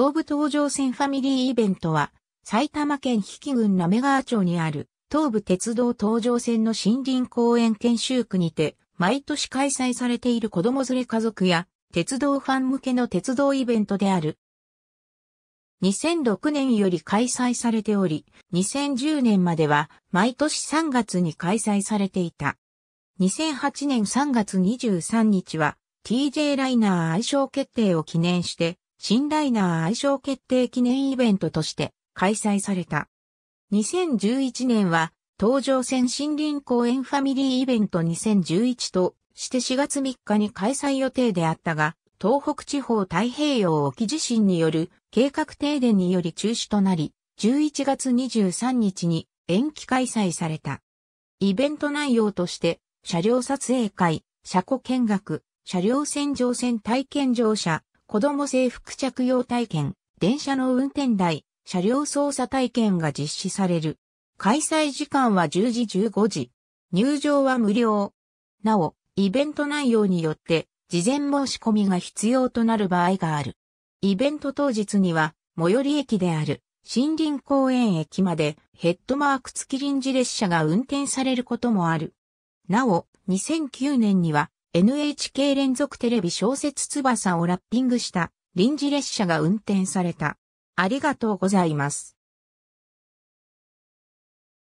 東武東上線ファミリーイベントは、埼玉県比企郡滑川町にある、東武鉄道東上線の森林公園研修区にて、毎年開催されている子供連れ家族や、鉄道ファン向けの鉄道イベントである。2006年より開催されており、2010年までは毎年3月に開催されていた。2008年3月23日は TJ ライナー愛称決定を記念して新ライナー愛称決定記念イベントとして開催された。2011年は、東上線森林公園ファミリーイベント2011として4月3日に開催予定であったが、東北地方太平洋沖地震による計画停電により中止となり、11月23日に延期開催された。イベント内容として、車両撮影会、車庫見学、車両洗浄船体験乗車、子供制服着用体験、電車の運転台、車両操作体験が実施される。開催時間は10時15時。入場は無料。なお、イベント内容によって、事前申し込みが必要となる場合がある。イベント当日には、最寄り駅である、森林公園駅まで、ヘッドマーク付き臨時列車が運転されることもある。なお、2009年には、NHK 連続テレビ小説翼をラッピングした臨時列車が運転された。ありがとうございます。